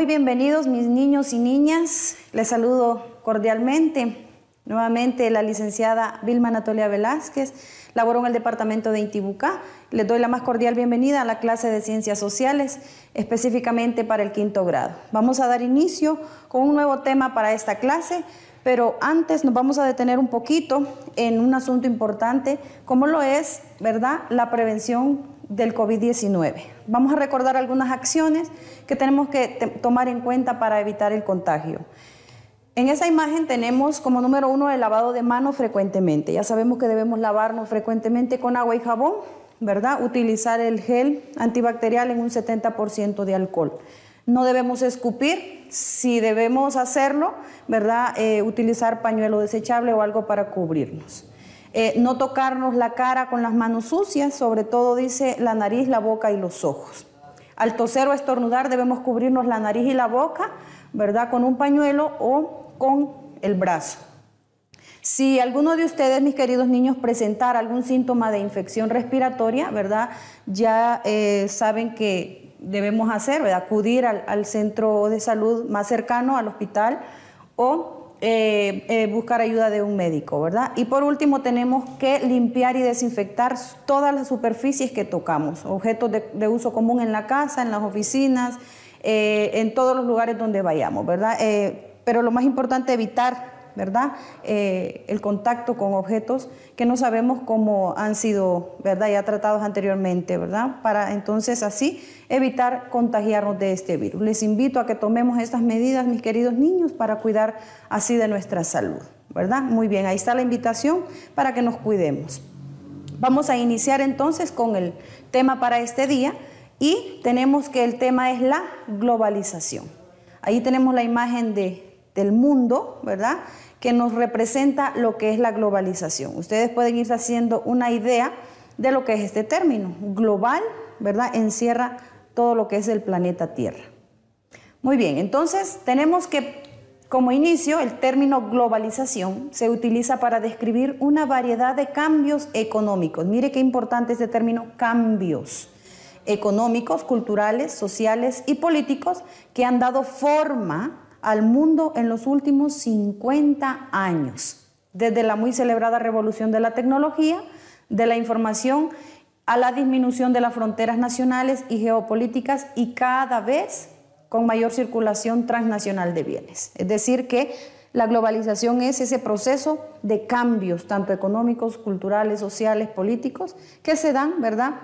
Muy bienvenidos mis niños y niñas. Les saludo cordialmente. Nuevamente la licenciada Vilma Anatolia Velázquez, laboró en el departamento de Intibucá. Les doy la más cordial bienvenida a la clase de Ciencias Sociales, específicamente para el quinto grado. Vamos a dar inicio con un nuevo tema para esta clase, pero antes nos vamos a detener un poquito en un asunto importante, como lo es, ¿verdad?, la prevención del COVID-19. Vamos a recordar algunas acciones que tenemos que tomar en cuenta para evitar el contagio. En esa imagen tenemos como número uno el lavado de manos frecuentemente. Ya sabemos que debemos lavarnos frecuentemente con agua y jabón, ¿verdad? Utilizar el gel antibacterial en un 70% de alcohol. No debemos escupir, si debemos hacerlo, ¿verdad? Eh, utilizar pañuelo desechable o algo para cubrirnos. Eh, no tocarnos la cara con las manos sucias, sobre todo dice la nariz, la boca y los ojos. Al toser o estornudar debemos cubrirnos la nariz y la boca, ¿verdad? Con un pañuelo o con el brazo. Si alguno de ustedes, mis queridos niños, presentara algún síntoma de infección respiratoria, ¿verdad? Ya eh, saben que debemos hacer, ¿verdad? Acudir al, al centro de salud más cercano, al hospital, o eh, eh, buscar ayuda de un médico, ¿verdad? Y por último, tenemos que limpiar y desinfectar todas las superficies que tocamos, objetos de, uso común en la casa, en las oficinas, eh, en todos los lugares donde vayamos, ¿verdad? pero lo más importante, evitar ¿verdad? Eh, el contacto con objetos que no sabemos cómo han sido, ¿verdad? Ya tratados anteriormente, ¿verdad? Para entonces así evitar contagiarnos de este virus. Les invito a que tomemos estas medidas, mis queridos niños, para cuidar así de nuestra salud, ¿verdad? Muy bien, ahí está la invitación para que nos cuidemos. Vamos a iniciar entonces con el tema para este día y tenemos que el tema es la globalización. Ahí tenemos la imagen de, del mundo, ¿verdad? que nos representa lo que es la globalización. Ustedes pueden irse haciendo una idea de lo que es este término. Global, ¿verdad? Encierra todo lo que es el planeta Tierra. Muy bien, entonces tenemos que, como inicio, el término globalización se utiliza para describir una variedad de cambios económicos. Mire qué importante este término, cambios económicos, culturales, sociales y políticos que han dado forma al mundo en los últimos 50 años, desde la muy celebrada revolución de la tecnología, de la información, a la disminución de las fronteras nacionales y geopolíticas y cada vez con mayor circulación transnacional de bienes. Es decir, que la globalización es ese proceso de cambios, tanto económicos, culturales, sociales, políticos, que se dan, ¿verdad?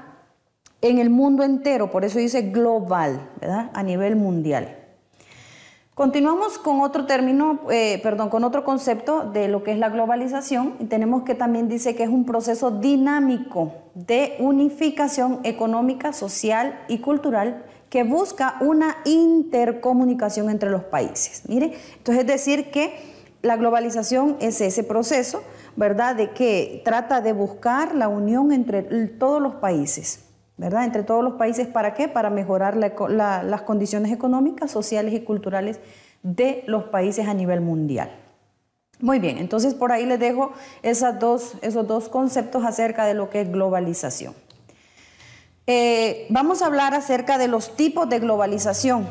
En el mundo entero, por eso dice global, ¿verdad? A nivel mundial. Continuamos con otro término, eh, perdón, con otro concepto de lo que es la globalización. Y tenemos que también dice que es un proceso dinámico de unificación económica, social y cultural que busca una intercomunicación entre los países. Mire, entonces es decir que la globalización es ese proceso, ¿verdad?, de que trata de buscar la unión entre todos los países. ¿verdad? Entre todos los países, ¿para qué? Para mejorar las condiciones económicas, sociales y culturales de los países a nivel mundial. Muy bien, entonces por ahí les dejo esos dos conceptos acerca de lo que es globalización. Eh, vamos a hablar acerca de los tipos de globalización.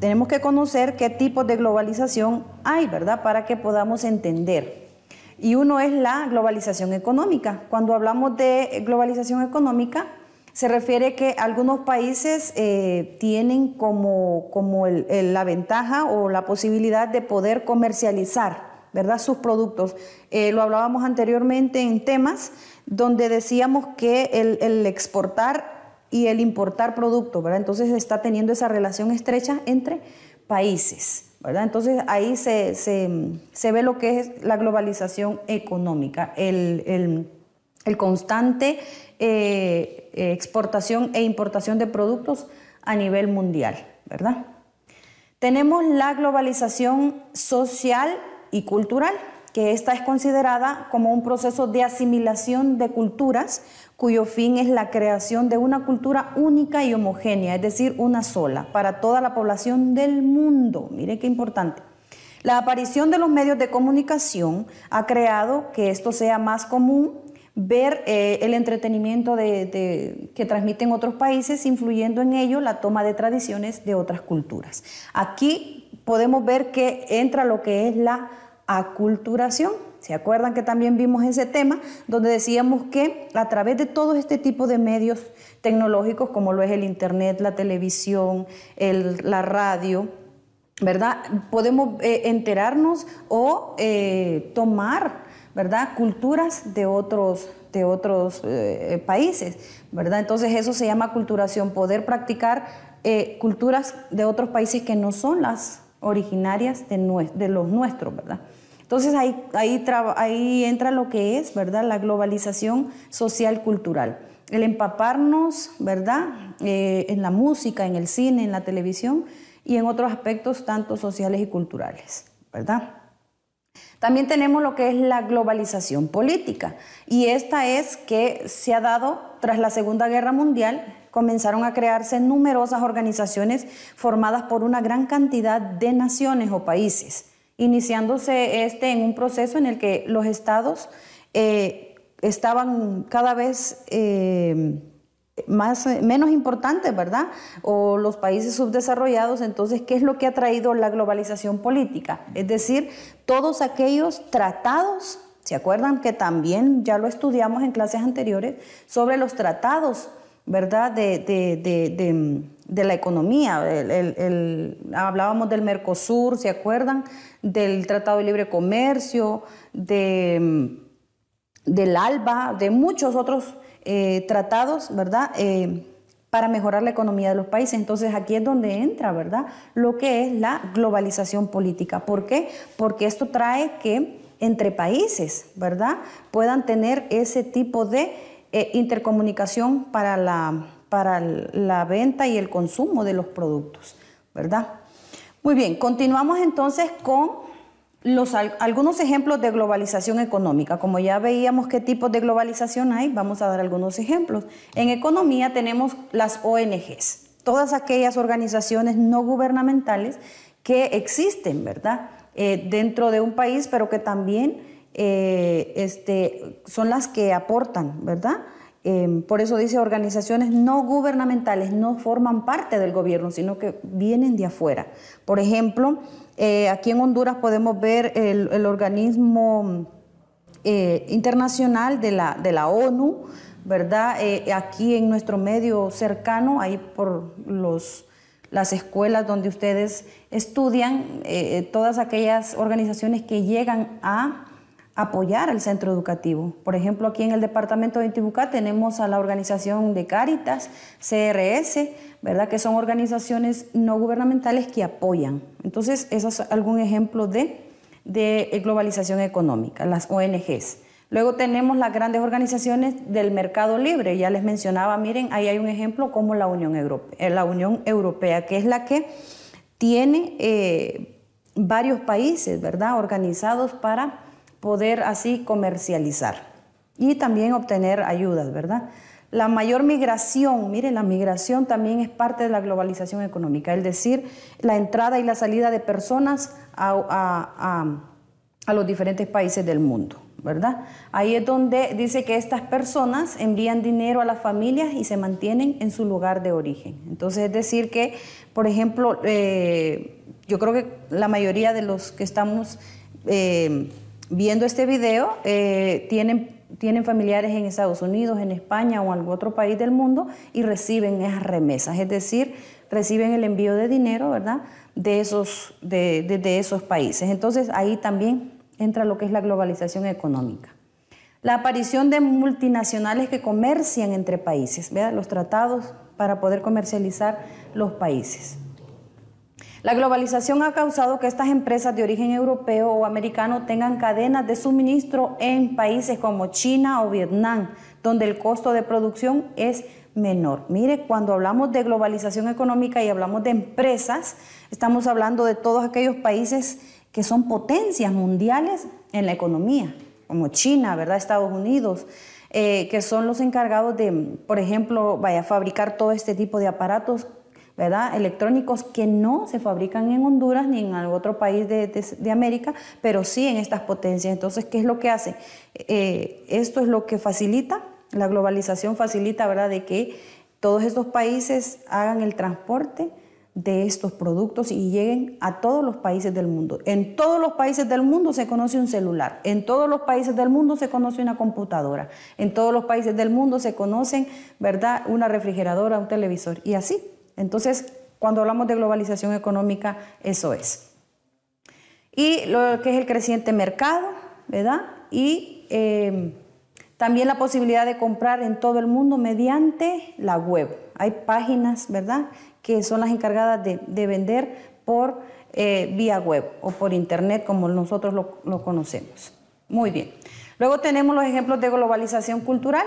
Tenemos que conocer qué tipos de globalización hay, ¿verdad? Para que podamos entender. Y uno es la globalización económica. Cuando hablamos de globalización económica, se refiere que algunos países eh, tienen como, como la ventaja o la posibilidad de poder comercializar ¿verdad? sus productos. Eh, lo hablábamos anteriormente en temas donde decíamos que el, exportar y el importar productos, ¿verdad? Entonces está teniendo esa relación estrecha entre países, ¿verdad? Entonces ahí se, ve lo que es la globalización económica, el, el constante eh, exportación e importación de productos a nivel mundial, ¿verdad? Tenemos la globalización social y cultural, que esta es considerada como un proceso de asimilación de culturas cuyo fin es la creación de una cultura única y homogénea, es decir, una sola, para toda la población del mundo. Mire qué importante. La aparición de los medios de comunicación ha creado que esto sea más común ver eh, el entretenimiento que transmiten otros países, influyendo en ello la toma de tradiciones de otras culturas. Aquí podemos ver que entra lo que es la aculturación. ¿Se acuerdan que también vimos ese tema donde decíamos que a través de todo este tipo de medios tecnológicos como lo es el Internet, la televisión, la radio, ¿verdad? Podemos eh, enterarnos o eh, tomar ¿verdad? Culturas de otros, de otros eh, eh, países, ¿verdad? Entonces eso se llama culturación, poder practicar eh, culturas de otros países que no son las originarias de, los nuestros, ¿verdad? Entonces ahí, ahí, entra lo que es, ¿verdad? La globalización social-cultural. El empaparnos, ¿verdad? en la música, en el cine, en la televisión y en otros aspectos tanto sociales y culturales, ¿verdad? También tenemos lo que es la globalización política y esta es que se ha dado tras la Segunda Guerra Mundial comenzaron a crearse numerosas organizaciones formadas por una gran cantidad de naciones o países, iniciándose este en un proceso en el que los estados eh, estaban cada vez eh, eh, menos importantes, ¿verdad? O los países subdesarrollados. Entonces, ¿qué es lo que ha traído la globalización política? Es decir, todos aquellos tratados, ¿se acuerdan que también ya lo estudiamos en clases anteriores? Sobre los tratados, ¿verdad? De, la economía. hablábamos del Mercosur, ¿se acuerdan? Del Tratado de Libre Comercio, de mm, del ALBA, de muchos otros eh, tratados, ¿verdad? Eh, para mejorar la economía de los países. Entonces aquí es donde entra, ¿verdad? Lo que es la globalización política. ¿Por qué? Porque esto trae que entre países, ¿verdad? Puedan tener ese tipo de eh, intercomunicación para la, para la venta y el consumo de los productos, ¿verdad? Muy bien, continuamos entonces con algunos ejemplos de globalización económica. Como ya veíamos qué tipo de globalización hay, vamos a dar algunos ejemplos. En economía tenemos las ONGs, todas aquellas organizaciones no gubernamentales que existen, ¿verdad? Eh, dentro de un país, pero que también eh, este, son las que aportan, ¿verdad? Eh, por eso dice organizaciones no gubernamentales, no forman parte del gobierno, sino que vienen de afuera. Por ejemplo, eh, aquí en Honduras podemos ver el, organismo eh, internacional de la, ONU, ¿verdad? Eh, aquí en nuestro medio cercano, ahí por las escuelas donde ustedes estudian, todas aquellas organizaciones que llegan a apoyar al centro educativo. Por ejemplo, aquí en el departamento de Intibucá tenemos a la organización de Cáritas, CRS, ¿verdad? Que son organizaciones no gubernamentales que apoyan. Entonces, eso es algún ejemplo de, de globalización económica, las ONGs. Luego tenemos las grandes organizaciones del mercado libre. Ya les mencionaba, miren, ahí hay un ejemplo como la Unión Europea, eh, la Unión Europea que es la que tiene eh, varios países, ¿verdad?, organizados para poder así comercializar y también obtener ayudas, ¿verdad? La mayor migración, miren, la migración también es parte de la globalización económica, es decir, la entrada y la salida de personas a, los diferentes países del mundo, ¿verdad? Ahí es donde dice que estas personas envían dinero a las familias y se mantienen en su lugar de origen. Entonces, es decir que, por ejemplo, eh, yo creo que la mayoría de los que estamos... Eh, viendo este video eh, tienen, familiares en Estados Unidos, en España o en algún otro país del mundo y reciben esas remesas, es decir, reciben el envío de dinero, De esos, de, esos países. Entonces ahí también entra lo que es la globalización económica. La aparición de multinacionales que comercian entre países, los tratados para poder comercializar los países. La globalización ha causado que estas empresas de origen europeo o americano tengan cadenas de suministro en países como China o Vietnam, donde el costo de producción es menor. Mire, cuando hablamos de globalización económica y hablamos de empresas, estamos hablando de todos aquellos países que son potencias mundiales en la economía, como China, ¿verdad? Estados Unidos, eh, que son los encargados de, por ejemplo, vaya, fabricar todo este tipo de aparatos ¿verdad? Electrónicos que no se fabrican en Honduras ni en algún otro país de, América, pero sí en estas potencias. Entonces, ¿qué es lo que hace? Eh, esto es lo que facilita, la globalización facilita, ¿verdad?, de que todos estos países hagan el transporte de estos productos y lleguen a todos los países del mundo. En todos los países del mundo se conoce un celular, en todos los países del mundo se conoce una computadora, en todos los países del mundo se conocen, ¿verdad?, una refrigeradora, un televisor y así. Entonces, cuando hablamos de globalización económica, eso es. Y lo que es el creciente mercado, ¿verdad? Y em, también la posibilidad de comprar en todo el mundo mediante la web. Hay páginas, ¿verdad?, que son las encargadas de, vender por eh, vía web o por internet, como nosotros lo conocemos. Muy bien. Luego tenemos los ejemplos de globalización cultural,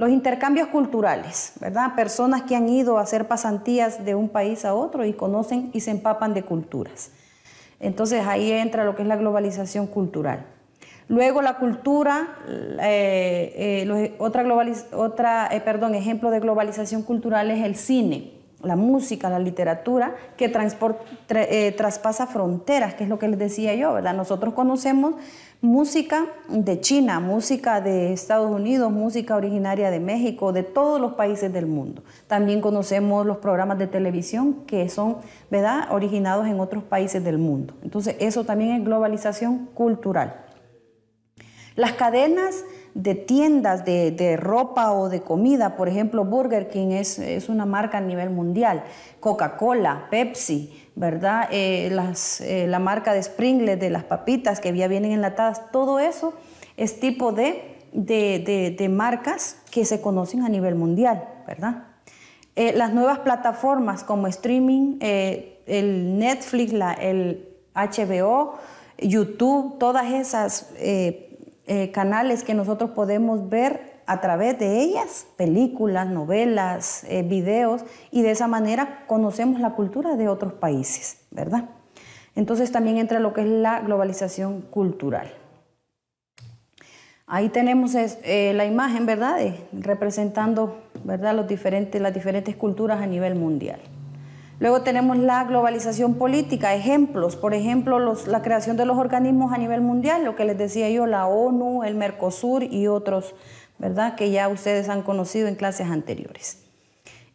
los intercambios culturales, ¿verdad? Personas que han ido a hacer pasantías de un país a otro y conocen y se empapan de culturas. Entonces ahí entra lo que es la globalización cultural. Luego la cultura, eh, eh, otro otra, otra eh, perdón, ejemplo de globalización cultural es el cine, la música, la literatura, que traspasa fronteras, que es lo que les decía yo, ¿verdad? Nosotros conocemos música de China, música de Estados Unidos, música originaria de México, de todos los países del mundo. También conocemos los programas de televisión que son, ¿verdad?, originados en otros países del mundo. Entonces, eso también es globalización cultural. Las cadenas de tiendas de, de, ropa o de comida, por ejemplo, Burger King es una marca a nivel mundial, Coca-Cola, Pepsi, ¿verdad? Eh, eh, la marca de Springle, de las papitas que ya vienen enlatadas, todo eso es tipo de, marcas que se conocen a nivel mundial, ¿verdad? Eh, las nuevas plataformas como streaming, el Netflix, la, el HBO, YouTube, todas esas canales que nosotros podemos ver a través de ellas películas, novelas, eh, videos, y de esa manera conocemos la cultura de otros países, ¿verdad? Entonces también entra lo que es la globalización cultural. Ahí tenemos eh, la imagen, ¿verdad? representando, ¿verdad? Los diferentes, las diferentes culturas a nivel mundial. Luego tenemos la globalización política, ejemplos, por ejemplo, los, la creación de los organismos a nivel mundial, lo que les decía yo, la ONU, el Mercosur y otros ¿verdad? Que ya ustedes han conocido en clases anteriores.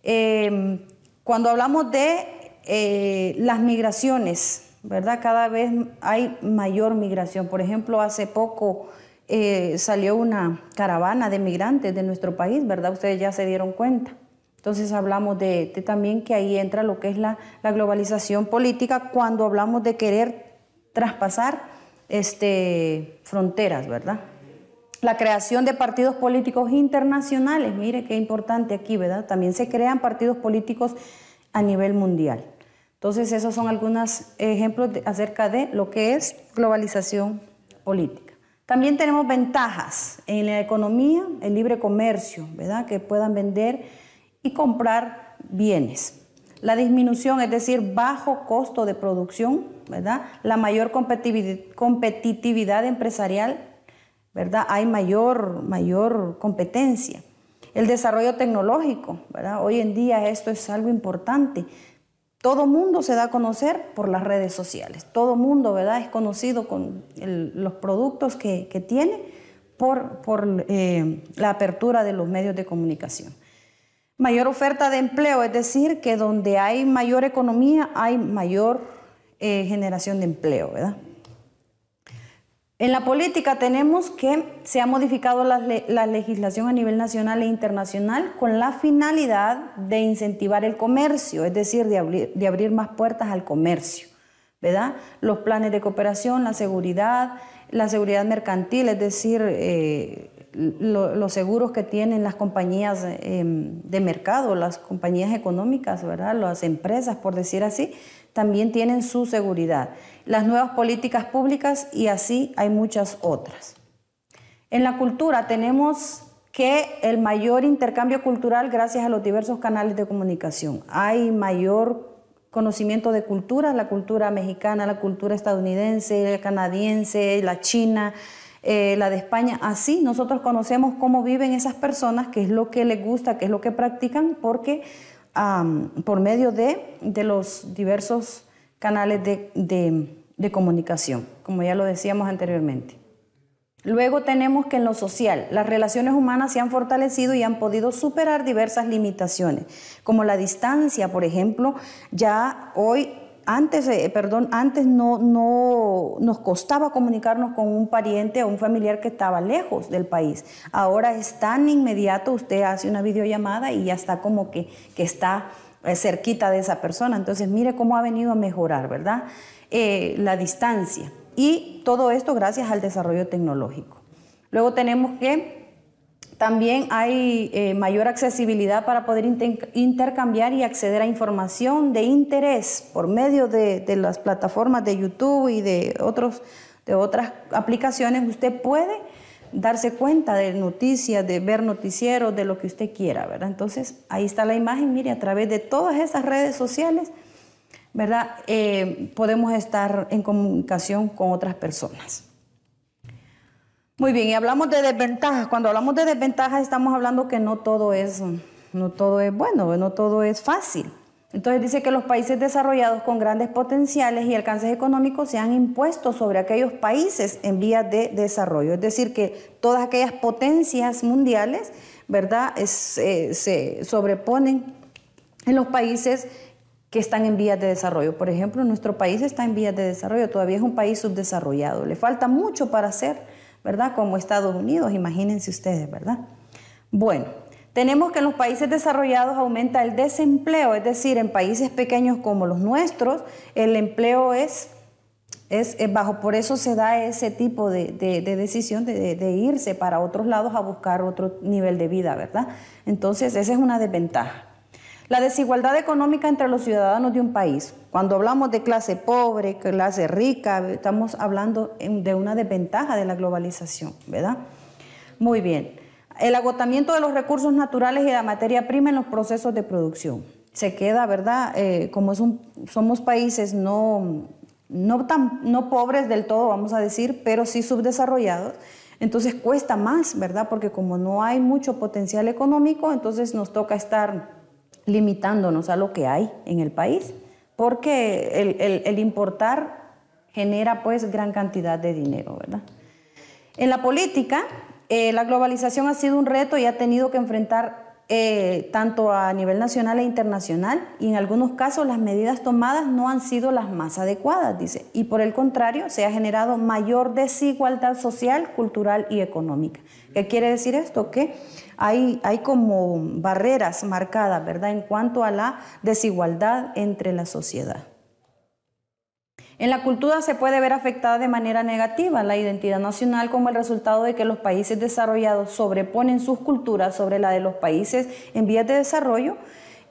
Em, cuando hablamos de eh, las migraciones, ¿verdad? Cada vez hay mayor migración. Por ejemplo, hace poco eh, salió una caravana de migrantes de nuestro país, ¿verdad? Ustedes ya se dieron cuenta. Entonces hablamos de, también que ahí entra lo que es la, la, globalización política cuando hablamos de querer traspasar este, fronteras, ¿verdad? la creación de partidos políticos internacionales. Mire qué importante aquí, ¿verdad? También se crean partidos políticos a nivel mundial. Entonces, esos son algunos ejemplos acerca de lo que es globalización política. También tenemos ventajas en la economía, el libre comercio, ¿verdad? Que puedan vender y comprar bienes. La disminución, es decir, bajo costo de producción, ¿verdad? La mayor competitividad empresarial ¿verdad? Hay mayor, mayor competencia. El desarrollo tecnológico, ¿verdad? Hoy en día esto es algo importante. Todo mundo se da a conocer por las redes sociales. Todo mundo, ¿verdad? Es conocido con los productos que, tiene por, eh, la apertura de los medios de comunicación. Mayor oferta de empleo, es decir, que donde hay mayor economía hay mayor eh, generación de empleo, ¿verdad? En la política tenemos que se ha modificado la, legislación a nivel nacional e internacional con la finalidad de incentivar el comercio, es decir, de abrir, más puertas al comercio, ¿verdad? Los planes de cooperación, la seguridad, la seguridad mercantil, es decir, eh, los seguros que tienen las compañías em, de mercado, las compañías económicas, Las empresas, por decir así, también tienen su seguridad las nuevas políticas públicas y así hay muchas otras. En la cultura tenemos que el mayor intercambio cultural gracias a los diversos canales de comunicación. Hay mayor conocimiento de culturas, la cultura mexicana, la cultura estadounidense, la canadiense, la china, eh, la de España. Así nosotros conocemos cómo viven esas personas, qué es lo que les gusta, qué es lo que practican, porque por medio de, de los diversos canales de, de, comunicación, como ya lo decíamos anteriormente. Luego tenemos que en lo social, las relaciones humanas se han fortalecido y han podido superar diversas limitaciones, como la distancia, por ejemplo, ya hoy antes, eh, perdón, antes no, no, nos costaba comunicarnos con un pariente o un familiar que estaba lejos del país. Ahora es tan inmediato, usted hace una videollamada y ya está como que, que está cerquita de esa persona. Entonces, mire cómo ha venido a mejorar, ¿verdad? Eh, la distancia. Y todo esto gracias al desarrollo tecnológico. Luego tenemos que también hay eh, mayor accesibilidad para poder intercambiar y acceder a información de interés por medio de, de las plataformas de YouTube y de, otros, de otras aplicaciones. Usted puede darse cuenta de noticias, de ver noticieros, de lo que usted quiera, ¿verdad? Entonces, ahí está la imagen, mire, a través de todas esas redes sociales, ¿verdad? Eh, podemos estar en comunicación con otras personas. Muy bien, y hablamos de desventajas. Cuando hablamos de desventajas estamos hablando que no todo es, no todo es bueno, no todo es fácil. Entonces dice que los países desarrollados con grandes potenciales y alcances económicos se han impuesto sobre aquellos países en vías de desarrollo. Es decir, que todas aquellas potencias mundiales, ¿verdad?, eh, se sobreponen en los países que están en vías de desarrollo. Por ejemplo, nuestro país está en vías de desarrollo, todavía es un país subdesarrollado. Le falta mucho para hacer, ¿verdad?, como Estados Unidos, imagínense ustedes, ¿verdad? Bueno. Tenemos que en los países desarrollados aumenta el desempleo, es decir, en países pequeños como los nuestros, el empleo es, es, bajo. Por eso se da ese tipo de, decisión de, irse para otros lados a buscar otro nivel de vida, ¿verdad? Entonces, esa es una desventaja. La desigualdad económica entre los ciudadanos de un país. Cuando hablamos de clase pobre, clase rica, estamos hablando de una desventaja de la globalización, ¿verdad? Muy bien el agotamiento de los recursos naturales y la materia prima en los procesos de producción. Se queda, ¿verdad? Eh, como somos países no, no, pobres del todo, vamos a decir, pero sí subdesarrollados, entonces cuesta más, ¿verdad? Porque como no hay mucho potencial económico, entonces nos toca estar limitándonos a lo que hay en el país, porque el importar genera pues gran cantidad de dinero, ¿verdad? En la política, eh, la globalización ha sido un reto y ha tenido que enfrentar eh, tanto a nivel nacional e internacional y en algunos casos las medidas tomadas no han sido las más adecuadas, dice, y por el contrario se ha generado mayor desigualdad social, cultural y económica. ¿Qué quiere decir esto? Que hay, hay como barreras marcadas, ¿verdad?, en cuanto a la desigualdad entre la sociedad. En la cultura se puede ver afectada de manera negativa la identidad nacional como el resultado de que los países desarrollados sobreponen sus culturas sobre la de los países en vías de desarrollo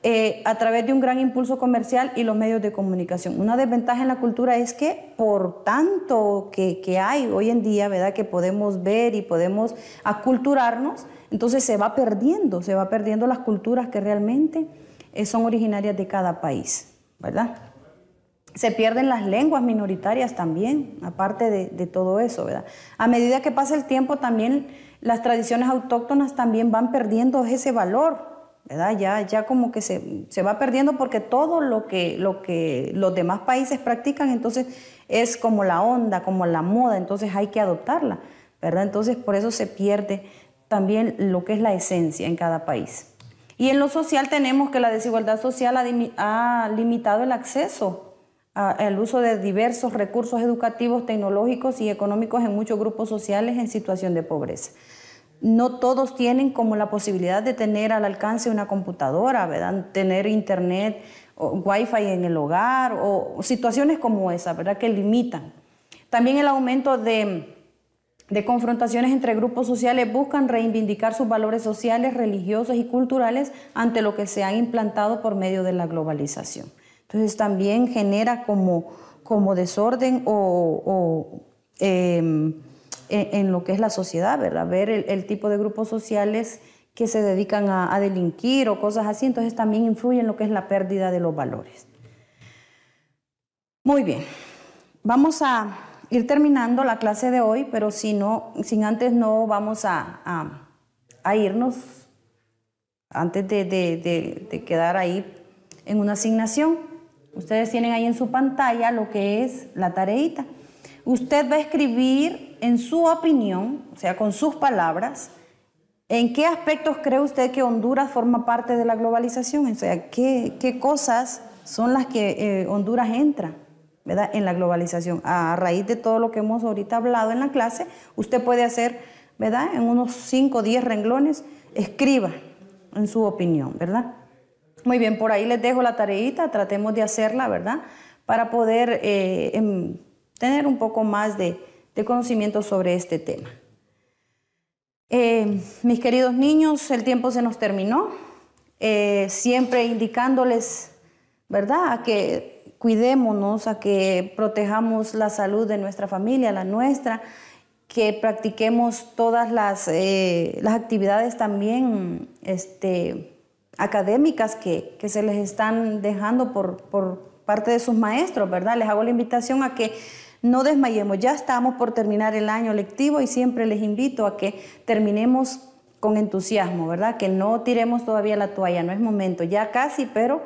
eh, a través de un gran impulso comercial y los medios de comunicación. Una desventaja en la cultura es que por tanto que, hay hoy en día, ¿verdad? Que podemos ver y podemos aculturarnos, entonces se va perdiendo, se va perdiendo las culturas que realmente eh, son originarias de cada país, ¿verdad? se pierden las lenguas minoritarias también, aparte de, todo eso, ¿verdad? A medida que pasa el tiempo también las tradiciones autóctonas también van perdiendo ese valor, ¿verdad? Ya, ya como que se, va perdiendo porque todo lo que, lo que los demás países practican, entonces es como la onda, como la moda, entonces hay que adoptarla, ¿verdad? Entonces por eso se pierde también lo que es la esencia en cada país. Y en lo social tenemos que la desigualdad social ha limitado el acceso el uso de diversos recursos educativos, tecnológicos y económicos en muchos grupos sociales en situación de pobreza. No todos tienen como la posibilidad de tener al alcance una computadora, tener internet, o wifi en el hogar o situaciones como esa, ¿verdad? que limitan. También el aumento de, de confrontaciones entre grupos sociales buscan reivindicar sus valores sociales, religiosos y culturales ante lo que se ha implantado por medio de la globalización. Entonces también genera como, desorden em, e, en, lo que es la sociedad, ¿verdad? Ver el, tipo de grupos sociales que se dedican a, delinquir o cosas así, entonces también influye en lo que es la pérdida de los valores. Muy bien, vamos a ir terminando la clase de hoy, pero si no, sin antes no vamos a, irnos, antes de quedar ahí en una asignación. Ustedes tienen ahí en su pantalla lo que es la tareita. Usted va a escribir en su opinión, o sea, con sus palabras, ¿en qué aspectos cree usted que Honduras forma parte de la globalización? O sea, ¿qué, cosas son las que eh, Honduras entra? ¿verdad? en la globalización. A raíz de todo lo que hemos ahorita hablado en la clase, usted puede hacer, ¿verdad? en unos 5 o 10 renglones, escriba en su opinión, ¿verdad? Muy bien, por ahí les dejo la tareita, tratemos de hacerla, ¿verdad? Para poder eh, em, tener un poco más de, conocimiento sobre este tema. Eh, mis queridos niños, el tiempo se nos terminó, eh, siempre indicándoles, ¿verdad?, a que cuidémonos, a que protejamos la salud de nuestra familia, la nuestra, que practiquemos todas las, las actividades también, este, académicas que, se les están dejando por, por parte de sus maestros, ¿verdad? Les hago la invitación a que no desmayemos, ya estamos por terminar el año lectivo y siempre les invito a que terminemos con entusiasmo, ¿verdad? Que no tiremos todavía la toalla, no es momento, ya casi, pero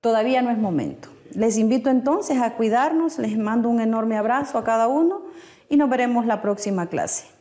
todavía no es momento. Les invito entonces a cuidarnos, les mando un enorme abrazo a cada uno y nos veremos la próxima clase.